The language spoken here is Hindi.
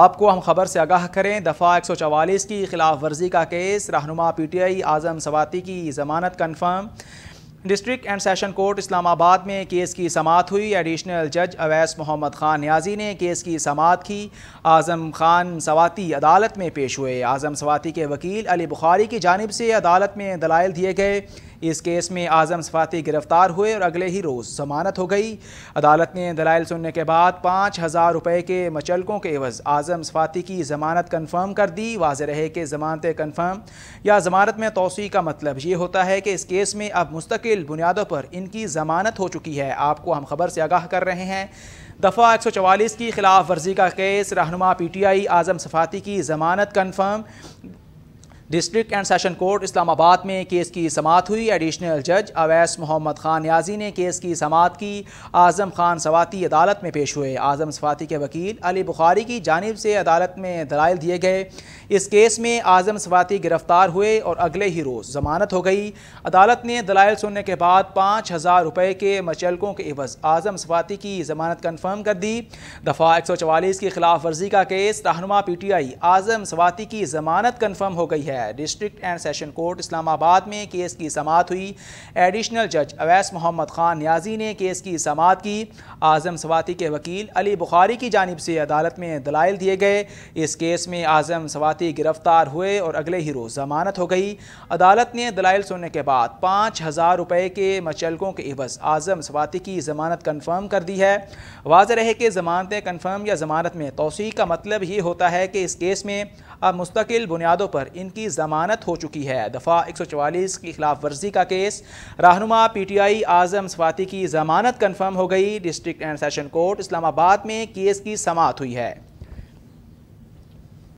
आपको हम खबर से आगाह करें दफ़ा एक सौ चवालीस की खिलाफ वर्जी का केस रहनुमा पी टी आई आज़म सवाती की ज़मानत confirm district and session court Islamabad में केस की समात हुई एडिशनल जज अवैस मोहम्मद खान न्याजी ने केस की समात की आज़म खान सवाती अदालत में पेश हुए आज़म सवाती के वकील अली बुखारी की जानब से अदालत में दलाइल दिए गए इस केस में आज़म सफाती गिरफ्तार हुए और अगले ही रोज़ जमानत हो गई अदालत ने दलाइल सुनने के बाद पाँच हज़ार रुपये के मचलकों के एवज़ आज़म सफाती की ज़मानत कन्फर्म कर दी वाज रहे कि ज़मानत कन्फर्म या ज़मानत में तोसी का मतलब ये होता है कि इस केस में अब मुस्तकिल बुनियादों पर इनकी ज़मानत हो चुकी है आपको हम खबर से आगाह कर रहे हैं दफ़ा एक सौ चवालीस की खिलाफ वर्जी का केस रहनुमा पी टी आई आज़म सफाती की ज़मानत confirm district and session court Islamabad में केस की समात हुई एडिशनल जज अवैस मोहम्मद खान न्याजी ने केस की समात की आज़म खान सवाती अदालत में पेश हुए आज़म सवाती के वकील अली बुखारी की जानब से अदालत में दलाइल दिए गए इस केस में आज़म सवाती गिरफ़्तार हुए और अगले ही रोज़ जमानत हो गई अदालत ने दलाइल सुनने के बाद पाँच हज़ार रुपये के मचलकों के एवज़ आज़म सवाती की जमानत कन्फर्म कर दी दफ़ा एक सौ चवालीस की खिलाफ वर्जी का केस रहनुमा पी टी आई आज़म सवाती की जमानत कन्फर्म हो गई है है district and session court Islamabad में केस की समात हुई एडिशनल जज अवैस मोहम्मद खान न्याजी ने केस की समात की आज़म सवाती के वकील अली बुखारी की जानब से अदालत में दलाइल दिए गए इस केस में आज़म सवाती गिरफ़्तार हुए और अगले ही रोज़ जमानत हो गई अदालत ने दलाइल सुनने के बाद पाँच हज़ार रुपये के मचलकों के इवज आज़म सवाती की ज़मानत कन्फर्म कर दी है वाज रहे कि ज़मानतें कन्फर्म या ज़मानत में तोसी का मतलब ये होता है कि इस केस में अब मुस्तकिल बुनियादों पर इनकी की जमानत हो चुकी है दफ़ा एक सौ चवालीस की खिलाफ वर्जी का केस रहनुमा P T I Azam Swati की जमानत कन्फर्म हो गई district and session court Islamabad में केस की समात हुई है